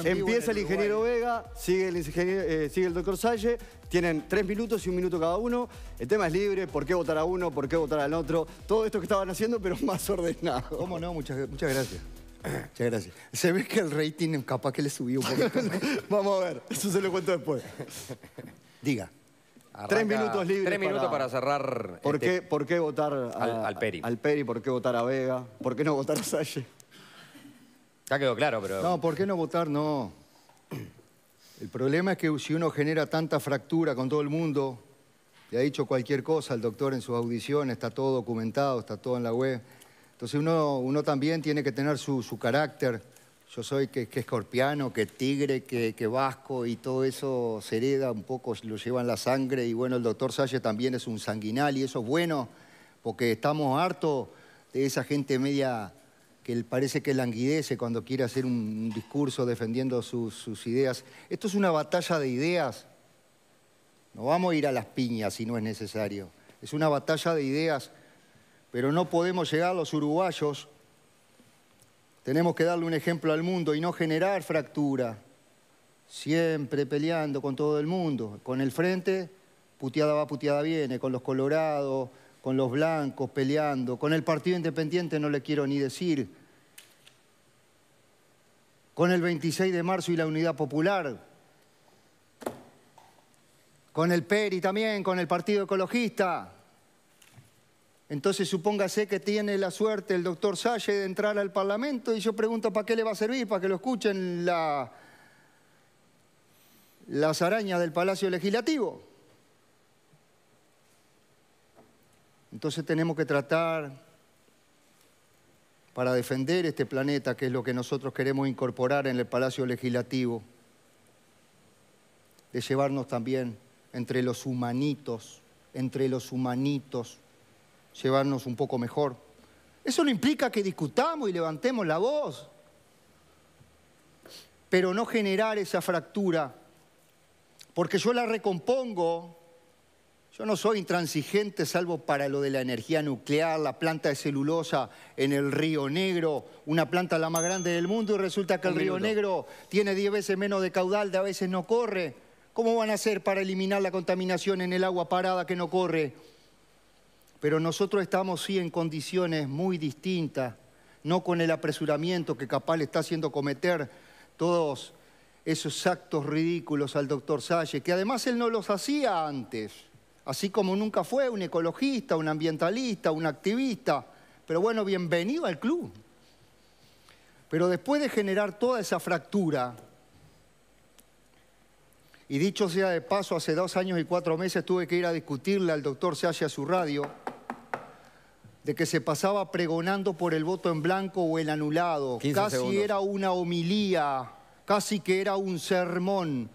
Speaker 1: Empieza el ingeniero Vega, sigue el ingeniero... Eh, sigue el doctor Salle. Tienen tres minutos y un minuto cada uno. El tema es libre, por qué votar a uno, por qué votar al otro. Todo esto que estaban haciendo, pero más ordenado. ¿Cómo no? Muchas,
Speaker 3: muchas gracias. Muchas gracias. Se ve que el rating capaz que le subió un
Speaker 1: poquito.
Speaker 4: Vamos a ver, eso se lo cuento después. Diga. tres minutos libres. Tres minutos para,
Speaker 1: cerrar. ¿Por, este qué, ¿Por qué votar al, Peri? Al Peri, ¿por qué votar a Vega? ¿Por qué no votar a
Speaker 3: Salle?
Speaker 5: Ya quedó claro, pero. No,
Speaker 3: ¿por qué no votar? No. El problema es que si uno genera tanta fractura con todo el mundo, le ha dicho cualquier cosa al doctor en sus audiciones, está todo documentado, está todo en la web. Entonces uno, uno también tiene que tener su, carácter. Yo soy que, escorpiano, que tigre, que, vasco y todo eso se hereda un poco, lo llevan la sangre. Y bueno, el doctor Salle también es un sanguinal y eso es bueno porque estamos hartos de esa gente media que parece que languidece cuando quiere hacer un discurso defendiendo sus, ideas. Esto es una batalla de ideas. No vamos a ir a las piñas si no es necesario. Es una batalla de ideas, pero no podemos llegar los uruguayos. Tenemos que darle un ejemplo al mundo y no generar fractura. Siempre peleando con todo el mundo. Con el frente, puteada va, puteada viene. Con los colorados, con los blancos peleando, con el Partido Independiente no le quiero ni decir, con el 26 de marzo y la Unidad Popular, con el PERI también, con el Partido Ecologista. Entonces supóngase que tiene la suerte el doctor Salle de entrar al Parlamento y yo pregunto para qué le va a servir, para que lo escuchen las arañas del Palacio Legislativo. Entonces tenemos que tratar para defender este planeta, que es lo que nosotros queremos incorporar en el Palacio Legislativo, de llevarnos también entre los humanitos, entre los humanitos, llevarnos un poco mejor. Eso no implica que discutamos y levantemos la voz, pero no generar esa fractura, porque yo la recompongo yo no soy intransigente salvo para lo de la energía nuclear, la planta de celulosa en el Río Negro, una planta la más grande del mundo y resulta que el Río Negro tiene 10 veces menos de caudal, de a veces no corre. ¿Cómo van a hacer para eliminar la contaminación en el agua parada que no corre? Pero nosotros estamos sí en condiciones muy distintas, no con el apresuramiento que capaz le está haciendo cometer todos esos actos ridículos al doctor Salle, que además él no los hacía antes así como nunca fue un ecologista, un ambientalista, un activista. Pero bueno, bienvenido al club. Pero después de generar toda esa fractura, y dicho sea de paso, hace dos años y cuatro meses tuve que ir a discutirle al doctor Salle a su radio de que se pasaba pregonando por el voto en blanco o el anulado. Casi era una homilía, casi que era un sermón.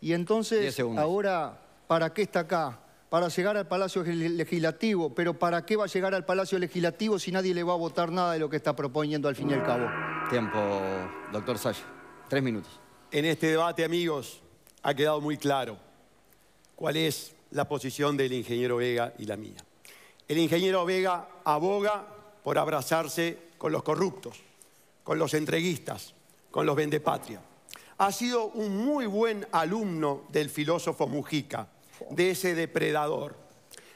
Speaker 3: Y entonces ahora ¿para qué está acá? Para llegar al Palacio Legislativo, pero ¿para qué va a llegar al Palacio Legislativo si nadie le va a votar nada de lo que
Speaker 4: está proponiendo al fin y al cabo? Tiempo, doctor Salle. Tres minutos. En este debate, amigos, ha quedado muy claro cuál es la posición del ingeniero Vega y la mía. El ingeniero Vega aboga por abrazarse con los corruptos, con los entreguistas, con los vendepatria. Ha sido un muy buen alumno del filósofo Mujica de ese depredador.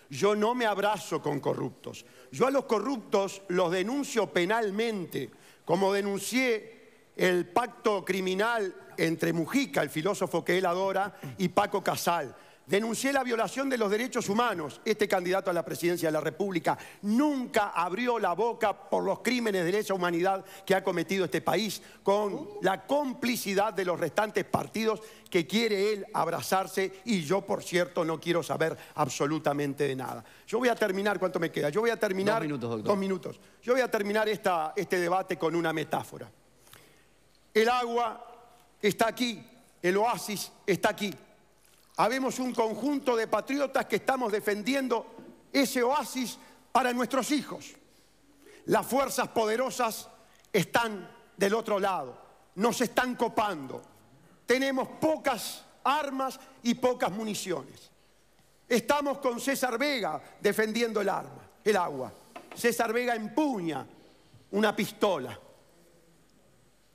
Speaker 4: Yo no me abrazo con corruptos. Yo a los corruptos los denuncio penalmente, como denuncié el pacto criminal entre Mujica, el filósofo que él adora, y Paco Casal, Denuncié la violación de los derechos humanos. Este candidato a la presidencia de la República nunca abrió la boca por los crímenes de lesa humanidad que ha cometido este país con la complicidad de los restantes partidos que quiere él abrazarse y yo, por cierto, no quiero saber absolutamente de nada. Yo voy a terminar, ¿cuánto me queda? Yo voy a terminar... Dos minutos, doctor. Dos minutos. Yo voy a terminar este debate con una metáfora. El agua está aquí, el oasis está aquí habemos un conjunto de patriotas que estamos defendiendo ese oasis para nuestros hijos. Las fuerzas poderosas están del otro lado, nos están copando. Tenemos pocas armas y pocas municiones. Estamos con César Vega defendiendo el arma, el agua. César Vega empuña una pistola,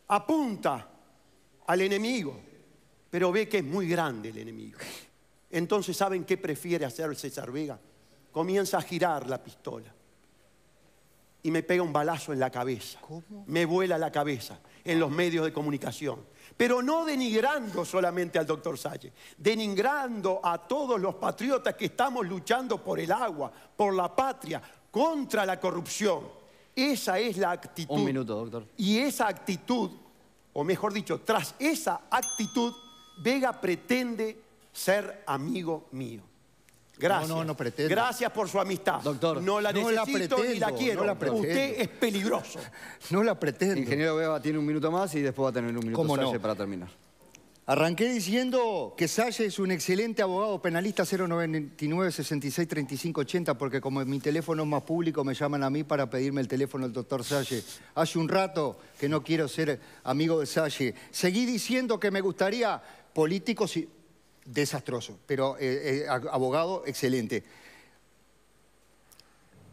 Speaker 4: apunta al enemigo pero ve que es muy grande el enemigo. Entonces, ¿saben qué prefiere hacer César Vega? Comienza a girar la pistola y me pega un balazo en la cabeza. ¿Cómo? Me vuela la cabeza en los medios de comunicación. Pero no denigrando solamente al doctor Salle, denigrando a todos los patriotas que estamos luchando por el agua, por la patria, contra la corrupción. Esa es la actitud. Un minuto, doctor. Y esa actitud, o mejor dicho, tras esa actitud Vega pretende ser amigo mío. Gracias. No, no, no Gracias por su amistad. Doctor, no la no la ni la quiero. No la Usted es peligroso.
Speaker 3: No la pretendo. Ingeniero Vega tiene un minuto más y después va a tener un minuto Salle para terminar. Arranqué diciendo que Salle es un excelente abogado penalista 099 66 porque como mi teléfono es más público me llaman a mí para pedirme el teléfono del doctor Salle. Hace un rato que no quiero ser amigo de Salle. Seguí diciendo que me gustaría Político, sí, desastroso, pero eh, eh, abogado, excelente.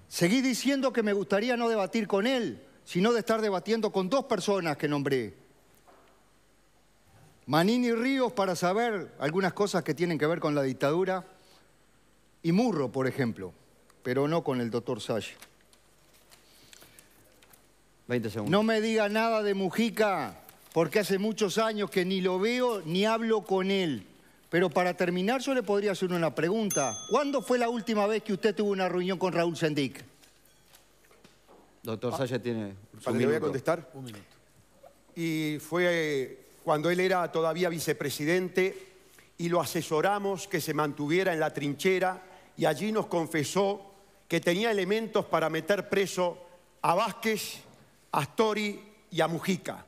Speaker 3: Seguí diciendo que me gustaría no debatir con él, sino de estar debatiendo con dos personas que nombré. Manini Ríos para saber algunas cosas que tienen que ver con la dictadura y Murro, por ejemplo, pero no con el doctor Sash. No me diga nada de Mujica porque hace muchos años que ni lo veo ni hablo con él. Pero para terminar yo le podría hacer una pregunta. ¿Cuándo fue la última vez que usted tuvo una reunión con Raúl Sendic?
Speaker 1: Doctor Saya tiene
Speaker 4: ¿Le voy a contestar? Un minuto. Y fue eh, cuando él era todavía vicepresidente y lo asesoramos que se mantuviera en la trinchera y allí nos confesó que tenía elementos para meter preso a Vázquez, a Astori y a Mujica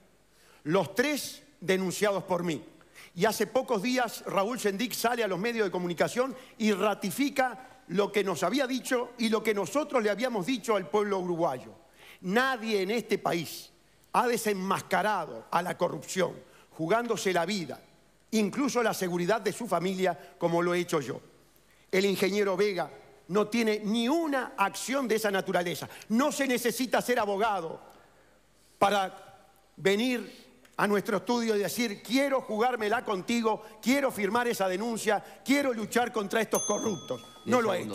Speaker 4: los tres denunciados por mí. Y hace pocos días Raúl Sendic sale a los medios de comunicación y ratifica lo que nos había dicho y lo que nosotros le habíamos dicho al pueblo uruguayo. Nadie en este país ha desenmascarado a la corrupción, jugándose la vida, incluso la seguridad de su familia, como lo he hecho yo. El ingeniero Vega no tiene ni una acción de esa naturaleza. No se necesita ser abogado para venir a nuestro estudio y decir, quiero jugármela contigo, quiero firmar esa denuncia, quiero luchar contra estos corruptos. No lo hay.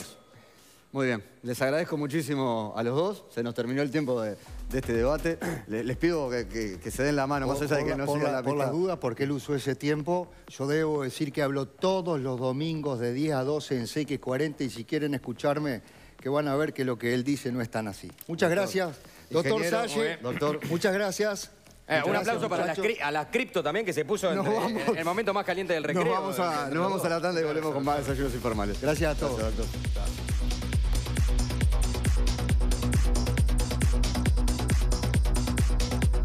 Speaker 1: Muy bien, les agradezco muchísimo a los dos. Se nos terminó el tiempo de, este debate. Les, pido que, se den la mano, por, más que no la, las
Speaker 3: dudas, porque él usó ese tiempo, yo debo decir que hablo todos los domingos de 10 a 12 en CX40 y si quieren escucharme, que van a ver que lo que él dice no es tan así. Muchas gracias, doctor Salle. Doctor,
Speaker 5: muchas gracias. Eh, un aplauso para las, a cripto también, que se puso en, el momento más caliente del recreo. Nos vamos
Speaker 1: a, la tanda y volvemos con más desayunos informales. Gracias a todos.